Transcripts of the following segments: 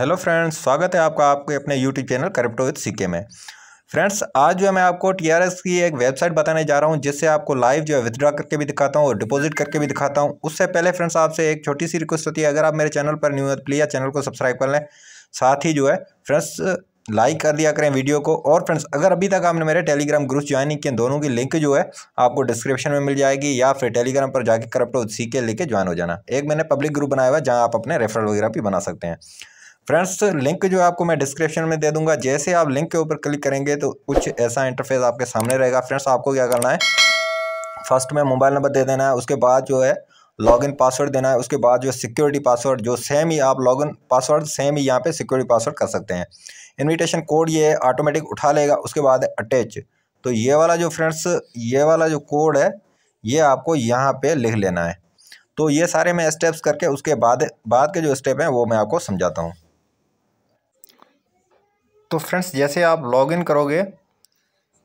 hello friends स्वागत है आपका आपके अपने यूट्यूब चैनल करप्टो विथ सिक्के में फ्रेंड्स आज जो है मैं आपको टीआरएस की एक वेबसाइट बताने जा रहा हूं जिससे आपको लाइव जो है विदड्रा करके भी दिखाता हूं और डिपॉजिट करके भी दिखाता हूं उससे पहले फ्रेंड्स आपसे एक छोटी सी रिक्वेस्ट होती है अगर आप मेरे चैनल पर न्यू है प्लीज़ चैनल को सब्सक्राइब कर लें साथ ही जो है फ्रेंड्स लाइक कर दिया करें वीडियो को और फ्रेंड्स अगर अभी तक आपने मेरे टेलीग्राम ग्रुप ज्वाइन नहीं किए दोनों की लिंक जो है आपको डिस्क्रिप्शन में मिल जाएगी या फिर टेलीग्राम पर जाकर करप्टो सीखे के लेके ज्वाइन हो जाना एक मैंने पब्लिक ग्रुप बनाया हुआ जहाँ आप अपने रेफरल वगैरह भी बना सकते हैं फ्रेंड्स लिंक जो आपको मैं डिस्क्रिप्शन में दे दूंगा जैसे आप लिंक के ऊपर क्लिक करेंगे तो कुछ ऐसा इंटरफेस आपके सामने रहेगा फ्रेंड्स आपको क्या करना है फर्स्ट में मोबाइल नंबर दे देना है उसके बाद जो है लॉगिन पासवर्ड देना है उसके बाद जो सिक्योरिटी पासवर्ड जो सेम ही आप लॉगिन पासवर्ड सेम ही यहाँ पे सिक्योरिटी पासवर्ड कर सकते हैं इनविटेशन कोड ये ऑटोमेटिक उठा लेगा उसके बाद अटैच तो ये वाला जो फ्रेंड्स ये वाला जो कोड है ये आपको यहाँ पे लिख लेना है तो ये सारे मैं स्टेप्स करके उसके बाद बाद के जो स्टेप हैं वो मैं आपको समझाता हूँ तो फ्रेंड्स जैसे आप लॉगिन करोगे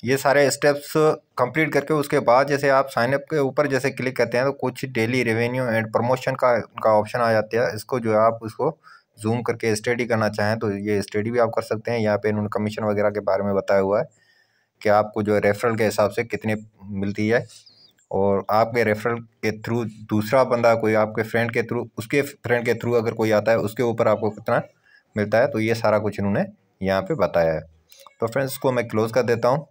ये सारे स्टेप्स कंप्लीट करके उसके बाद जैसे आप साइनअप के ऊपर जैसे क्लिक करते हैं तो कुछ डेली रेवेन्यू एंड प्रमोशन का उनका ऑप्शन आ जाता है इसको जो है आप उसको जूम करके स्टडी करना चाहें तो ये स्टडी भी आप कर सकते हैं यहाँ पे इन्होंने कमीशन वगैरह के बारे में बताया हुआ है कि आपको जो है रेफरल के हिसाब से कितने मिलती है और आपके रेफरल के थ्रू दूसरा बंदा कोई आपके फ्रेंड के थ्रू उसके फ्रेंड के थ्रू अगर कोई आता है उसके ऊपर आपको कितना मिलता है तो ये सारा कुछ इन्होंने यहाँ पे बताया है तो फ्रेंड्स इसको मैं क्लोज़ कर देता हूँ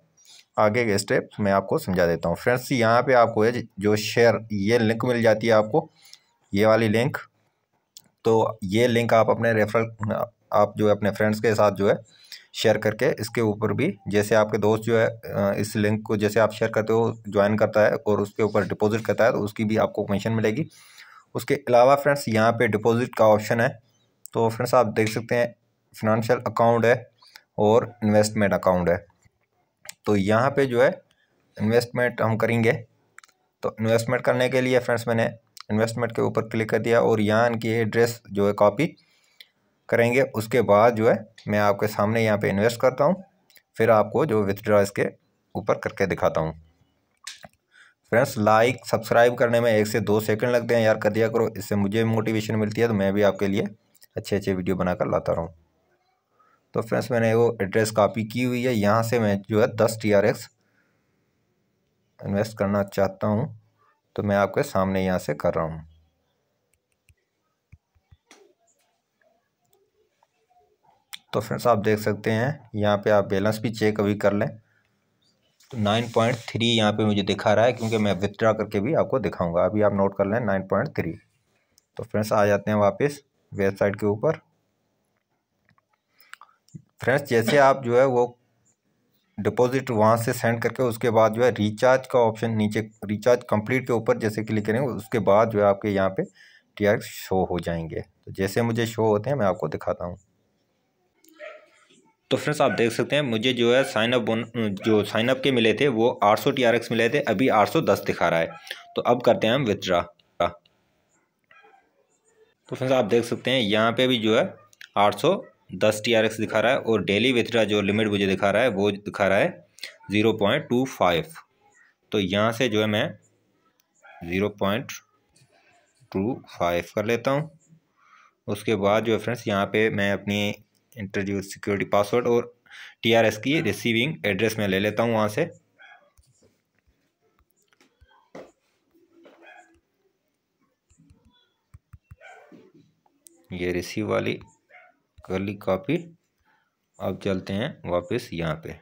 आगे के स्टेप मैं आपको समझा देता हूँ फ्रेंड्स यहाँ पे आपको है जो शेयर ये लिंक मिल जाती है आपको ये वाली लिंक तो ये लिंक आप अपने रेफरल आप जो है अपने फ्रेंड्स के साथ जो है शेयर करके इसके ऊपर भी जैसे आपके दोस्त जो है इस लिंक को जैसे आप शेयर करते हो ज्वाइन करता है और उसके ऊपर डिपॉजिट करता है तो उसकी भी आपको कमीशन मिलेगी उसके अलावा फ्रेंड्स यहाँ पे डिपॉजिट का ऑप्शन है तो फ्रेंड्स आप देख सकते हैं फिनंशियल अकाउंट है और इन्वेस्टमेंट अकाउंट है तो यहाँ पे जो है इन्वेस्टमेंट हम करेंगे तो इन्वेस्टमेंट करने के लिए फ्रेंड्स मैंने इन्वेस्टमेंट के ऊपर क्लिक कर दिया और यहाँ इनकी एड्रेस जो है कॉपी करेंगे उसके बाद जो है मैं आपके सामने यहाँ पे इन्वेस्ट करता हूँ फिर आपको जो विथड्रॉ इसके ऊपर करके दिखाता हूँ फ्रेंड्स लाइक सब्सक्राइब करने में एक से दो सेकंड लगते हैं यार कर दिया करो इससे मुझे मोटिवेशन मिलती है तो मैं भी आपके लिए अच्छे अच्छे वीडियो बनाकर लाता रहूँ तो फ्रेंड्स मैंने वो एड्रेस कॉपी की हुई है यहाँ से मैं जो है दस टी आर एक्स इन्वेस्ट करना चाहता हूँ तो मैं आपके सामने यहाँ से कर रहा हूँ तो फ्रेंड्स आप देख सकते हैं यहाँ पे आप बैलेंस भी चेक अभी कर लें तो नाइन पॉइंट थ्री यहाँ पर मुझे दिखा रहा है क्योंकि मैं विथड्रा करके भी आपको दिखाऊंगा अभी आप नोट कर लें नाइन पॉइंट थ्री तो फ्रेंड्स आ जाते हैं वापस वेबसाइट के ऊपर फ्रेंड्स जैसे आप जो है वो डिपॉजिट वहाँ से सेंड करके उसके बाद जो है रिचार्ज का ऑप्शन नीचे रिचार्ज कंप्लीट के ऊपर जैसे क्लिक करेंगे उसके बाद जो है आपके यहाँ पे टी शो हो जाएंगे तो जैसे मुझे शो होते हैं मैं आपको दिखाता हूँ तो फ्रेंड्स आप देख सकते हैं मुझे जो है साइन अप जो साइन अप के मिले थे वो आर एक्स मिले थे अभी दस दिखा रहा है तो अब करते हैं हम विदड्रा तो फ्रेंड्स आप देख सकते हैं यहाँ पे भी जो है सौ दस टी आर एक्स दिखा रहा है और डेली विथड्रा जो लिमिट मुझे दिखा रहा है वो दिखा रहा है ज़ीरो पॉइंट टू फाइव तो यहाँ से जो है मैं ज़ीरो पॉइंट टू फाइव कर लेता हूँ उसके बाद जो है फ्रेंड्स यहाँ पे मैं अपनी इंटरव्यू सिक्योरिटी पासवर्ड और टी आर एस की रिसीविंग एड्रेस में ले लेता हूँ वहाँ से ये रिसीव वाली कर ली कॉपी अब चलते हैं वापस यहाँ पे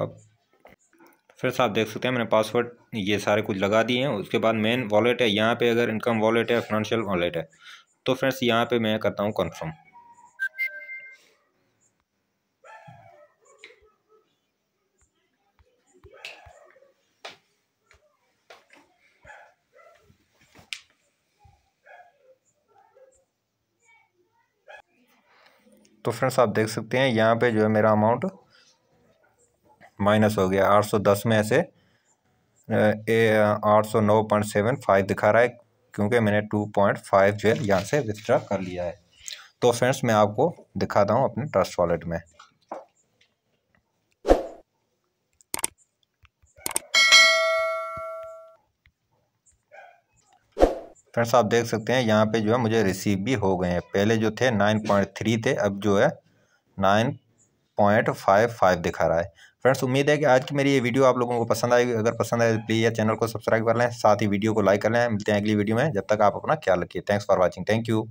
अब फिर आप देख सकते हैं मैंने पासवर्ड ये सारे कुछ लगा दिए हैं उसके बाद मेन वॉलेट है यहाँ पे अगर इनकम वॉलेट है फाइनेंशियल वॉलेट है तो फ्रेंड्स यहाँ पे मैं करता हूँ कंफर्म तो फ्रेंड्स आप देख सकते हैं यहाँ पे जो है मेरा अमाउंट माइनस हो गया आठ सौ दस में ऐसे आठ सौ नौ पॉइंट सेवन फाइव दिखा रहा है क्योंकि मैंने टू पॉइंट फाइव जो है यहाँ से विथड्रा कर लिया है तो फ्रेंड्स मैं आपको दिखाता हूँ अपने ट्रस्ट वॉलेट में फ्रेंड्स आप देख सकते हैं यहाँ पे जो है मुझे रिसीव भी हो गए हैं पहले जो थे नाइन पॉइंट थ्री थे अब जो है नाइन पॉइंट फाइव फाइव दिखा रहा है फ्रेंड्स उम्मीद है कि आज की मेरी ये वीडियो आप लोगों को पसंद आएगी अगर पसंद आए तो प्लीज़ यह चैनल को सब्सक्राइब कर लें साथ ही वीडियो को लाइक कर लें मिलते हैं अगली वीडियो में जब तक आप अपना ख्याल रखिए thanks for watching thank you